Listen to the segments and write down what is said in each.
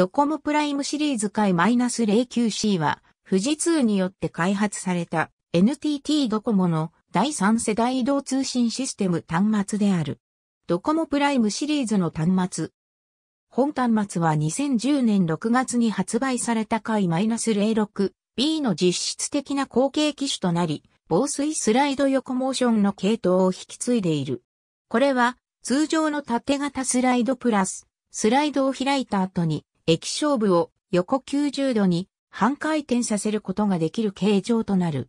ドコモプライムシリーズ回 -09C は、富士通によって開発された NTT ドコモの第3世代移動通信システム端末である。ドコモプライムシリーズの端末。本端末は2010年6月に発売された回 -06B の実質的な後継機種となり、防水スライド横モーションの系統を引き継いでいる。これは通常の縦型スライドプラス、スライドを開いた後に液晶部を横90度に半回転させることができる形状となる。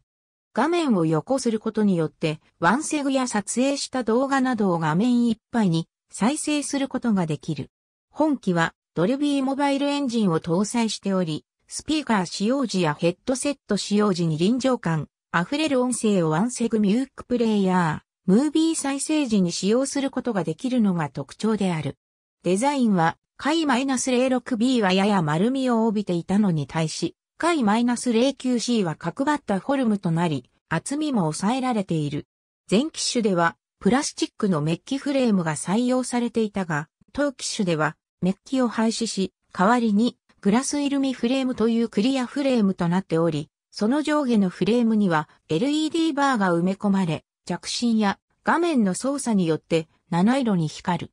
画面を横することによって、ワンセグや撮影した動画などを画面いっぱいに再生することができる。本機はドルビーモバイルエンジンを搭載しており、スピーカー使用時やヘッドセット使用時に臨場感、溢れる音声をワンセグミュークプレイヤー、ムービー再生時に使用することができるのが特徴である。デザインは解 -06B はやや丸みを帯びていたのに対し、解 -09C は角張ったフォルムとなり、厚みも抑えられている。前機種では、プラスチックのメッキフレームが採用されていたが、当機種では、メッキを廃止し、代わりに、グラスイルミフレームというクリアフレームとなっており、その上下のフレームには LED バーが埋め込まれ、着信や画面の操作によって七色に光る。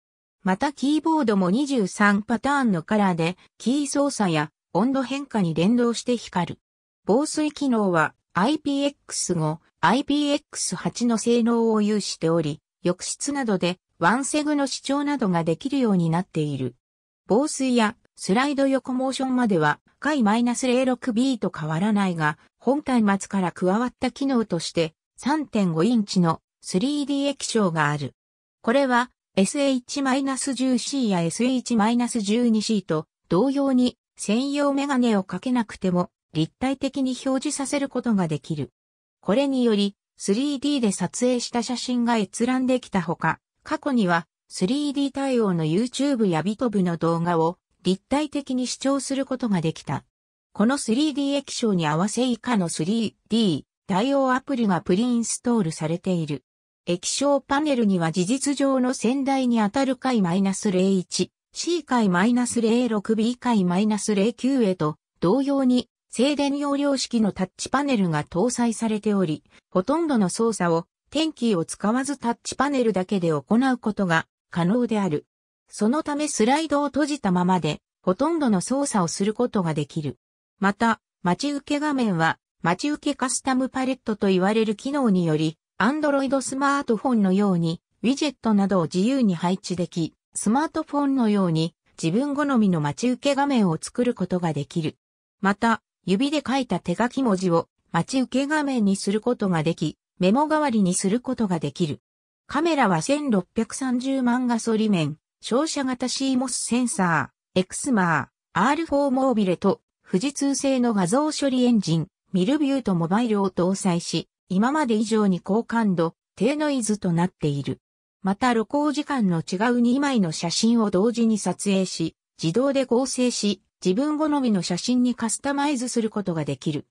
またキーボードも23パターンのカラーで、キー操作や温度変化に連動して光る。防水機能は IPX5、IPX8 の性能を有しており、浴室などでワンセグの視聴などができるようになっている。防水やスライド横モーションまでは、回 -06B と変わらないが、本体末から加わった機能として、3.5インチの 3D 液晶がある。これは SH-10C や SH-12C と同様に専用メガネをかけなくても立体的に表示させることができる。これにより 3D で撮影した写真が閲覧できたほか、過去には 3D 対応の YouTube やビトブの動画を立体的に視聴することができた。この 3D 液晶に合わせ以下の 3D 対応アプリがプリインストールされている。液晶パネルには事実上の先代にあたる回 -01、C 回 -06B 回 -09 へと、同様に、静電容量式のタッチパネルが搭載されており、ほとんどの操作を、天気を使わずタッチパネルだけで行うことが可能である。そのためスライドを閉じたままで、ほとんどの操作をすることができる。また、待ち受け画面は、待ち受けカスタムパレットと言われる機能により、アンドロイドスマートフォンのように、ウィジェットなどを自由に配置でき、スマートフォンのように自分好みの待ち受け画面を作ることができる。また、指で書いた手書き文字を待ち受け画面にすることができ、メモ代わりにすることができる。カメラは1630万画素裏面、照射型 CMOS センサー、エクスマー、R4 モービレと、富士通製の画像処理エンジン、ミルビューとモバイルを搭載し、今まで以上に高感度、低ノイズとなっている。また露光時間の違う2枚の写真を同時に撮影し、自動で合成し、自分好みの写真にカスタマイズすることができる。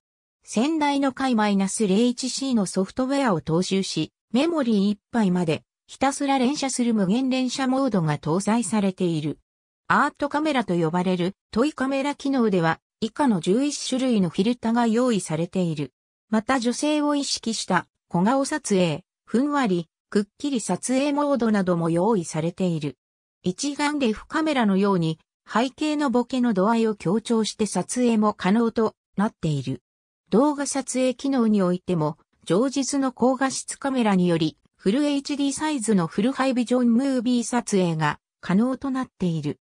先代の回 -01C のソフトウェアを踏襲し、メモリー1杯までひたすら連写する無限連写モードが搭載されている。アートカメラと呼ばれるトイカメラ機能では以下の11種類のフィルタが用意されている。また女性を意識した小顔撮影、ふんわり、くっきり撮影モードなども用意されている。一眼レフカメラのように背景のボケの度合いを強調して撮影も可能となっている。動画撮影機能においても、上実の高画質カメラにより、フル HD サイズのフルハイビジョンムービー撮影が可能となっている。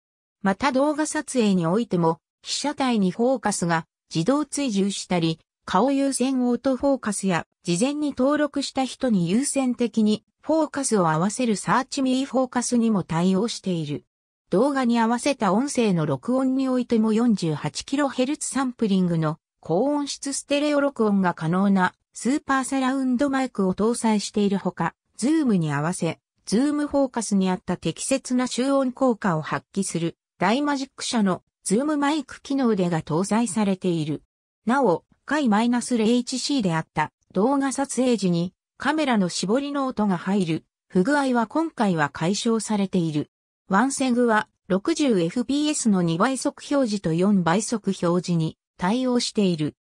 また動画撮影においても、被写体にフォーカスが自動追従したり、顔優先オートフォーカスや、事前に登録した人に優先的にフォーカスを合わせるサーチミーフォーカスにも対応している。動画に合わせた音声の録音においても 48kHz サンプリングの高音質ステレオ録音が可能なスーパーサラウンドマイクを搭載しているほか、ズームに合わせ、ズームフォーカスに合った適切な集音効果を発揮するダイマジック社のズームマイク機能でが搭載されている。なお、回 -0HC であった動画撮影時にカメラの絞りの音が入る不具合は今回は解消されている。ワンセグは 60fps の2倍速表示と4倍速表示に対応している。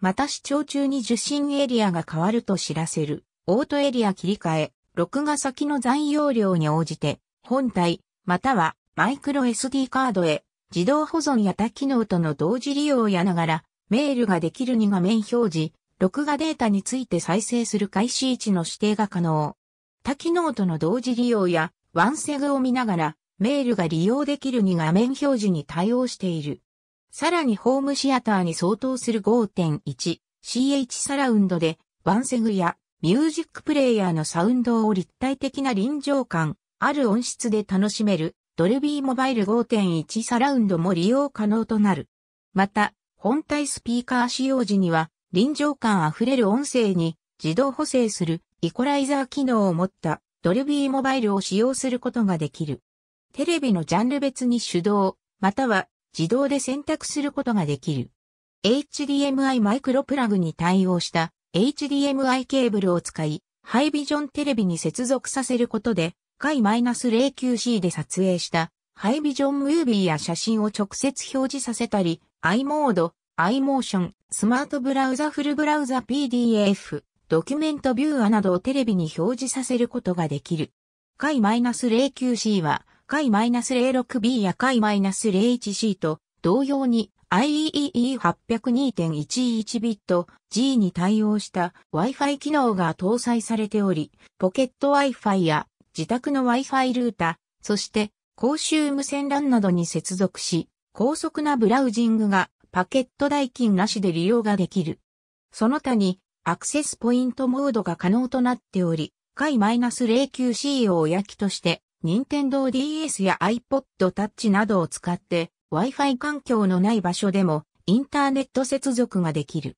また視聴中に受信エリアが変わると知らせるオートエリア切り替え、録画先の残容量に応じて本体またはマイクロ SD カードへ自動保存や多機能との同時利用やながらメールができるに画面表示、録画データについて再生する開始位置の指定が可能。多機能との同時利用や、ワンセグを見ながら、メールが利用できるに画面表示に対応している。さらにホームシアターに相当する 5.1CH サラウンドで、ワンセグやミュージックプレイヤーのサウンドを立体的な臨場感ある音質で楽しめるドルビーモバイル5.1サラウンドも利用可能となる。また、本体スピーカー使用時には臨場感あふれる音声に自動補正するイコライザー機能を持ったドルビーモバイルを使用することができる。テレビのジャンル別に手動、または自動で選択することができる。HDMI マイクロプラグに対応した HDMI ケーブルを使い、ハイビジョンテレビに接続させることで、回 -09C で撮影したハイビジョンムービーや写真を直接表示させたり、i モード、i モーション、スマートブラウザフルブラウザ PDF、ドキュメントビューアなどをテレビに表示させることができる。解 -09C は、解 -06B や解 -01C と同様に IEEE802.11 ビット G に対応した Wi-Fi 機能が搭載されており、ポケット Wi-Fi や自宅の Wi-Fi ルータ、そして公衆無線 LAN などに接続し、高速なブラウジングがパケット代金なしで利用ができる。その他にアクセスポイントモードが可能となっており、回 -09C をおきとして、任天堂 DS や iPod Touch などを使って Wi-Fi 環境のない場所でもインターネット接続ができる。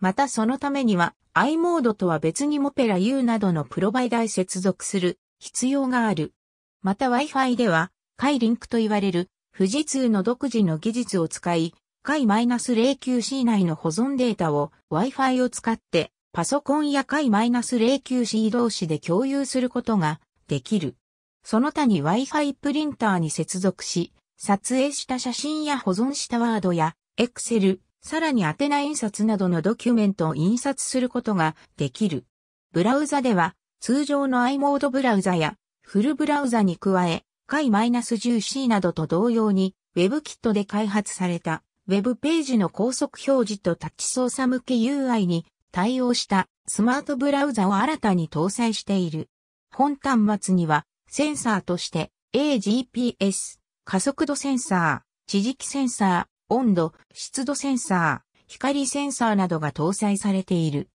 またそのためには i モードとは別にモペラ U などのプロバイダー接続する必要がある。また Wi-Fi では、回リンクと言われる富士通の独自の技術を使い、Wi-09C 内の保存データを Wi-Fi を使ってパソコンや Wi-09C 同士で共有することができる。その他に Wi-Fi プリンターに接続し、撮影した写真や保存したワードや Excel、さらに宛名印刷などのドキュメントを印刷することができる。ブラウザでは通常の i モードブラウザやフルブラウザに加えイナス1 0 c などと同様に WebKit で開発された Web ページの高速表示とタッチ操作向け UI に対応したスマートブラウザを新たに搭載している。本端末にはセンサーとして AGPS、加速度センサー、地磁気センサー、温度、湿度センサー、光センサーなどが搭載されている。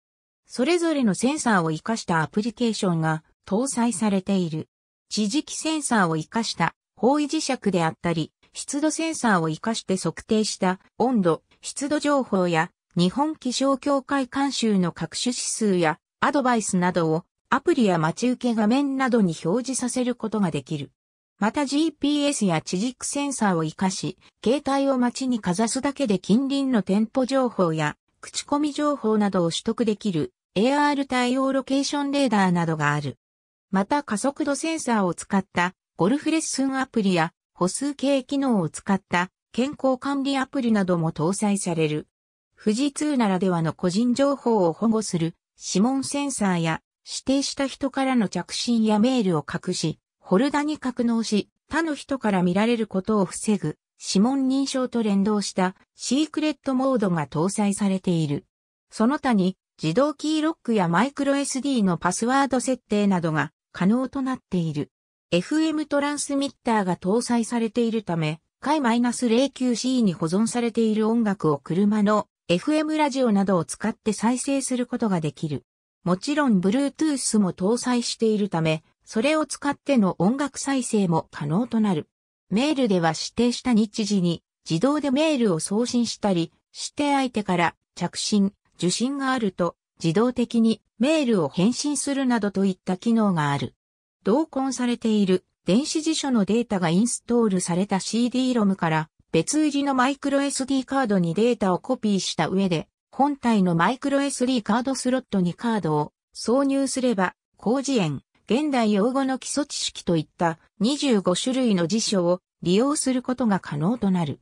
それぞれのセンサーを活かしたアプリケーションが搭載されている。地磁気センサーを活かした方位磁石であったり、湿度センサーを活かして測定した温度、湿度情報や日本気象協会監修の各種指数やアドバイスなどをアプリや待ち受け画面などに表示させることができる。また GPS や地軸センサーを活かし、携帯を街にかざすだけで近隣の店舗情報や口コミ情報などを取得できる AR 対応ロケーションレーダーなどがある。また加速度センサーを使ったゴルフレッスンアプリや歩数計機能を使った健康管理アプリなども搭載される。富士通ならではの個人情報を保護する指紋センサーや指定した人からの着信やメールを隠し、フォルダに格納し、他の人から見られることを防ぐ指紋認証と連動したシークレットモードが搭載されている。その他に自動キーロックやマイクロ SD のパスワード設定などが可能となっている。FM トランスミッターが搭載されているため、回0 9 c に保存されている音楽を車の FM ラジオなどを使って再生することができる。もちろん Bluetooth も搭載しているため、それを使っての音楽再生も可能となる。メールでは指定した日時に自動でメールを送信したり、指定相手から着信、受信があると自動的にメールを返信するなどといった機能がある。同梱されている電子辞書のデータがインストールされた CD-ROM から別売りのマイクロ SD カードにデータをコピーした上で本体のマイクロ SD カードスロットにカードを挿入すれば、工事園、現代用語の基礎知識といった25種類の辞書を利用することが可能となる。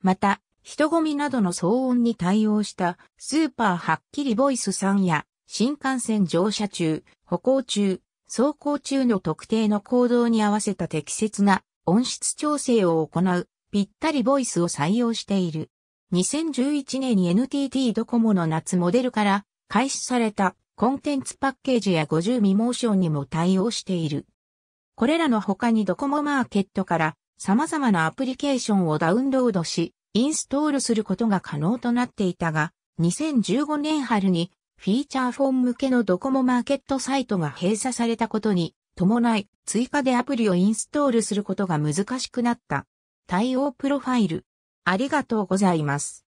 また、人混みなどの騒音に対応したスーパーはっきりボイスさんや新幹線乗車中、歩行中、走行中の特定の行動に合わせた適切な音質調整を行うぴったりボイスを採用している。2011年に NTT ドコモの夏モデルから開始されたコンテンツパッケージや50ミモーションにも対応している。これらの他にドコモマーケットから様々なアプリケーションをダウンロードし、インストールすることが可能となっていたが、2015年春にフィーチャーフォン向けのドコモマーケットサイトが閉鎖されたことに伴い追加でアプリをインストールすることが難しくなった。対応プロファイル。ありがとうございます。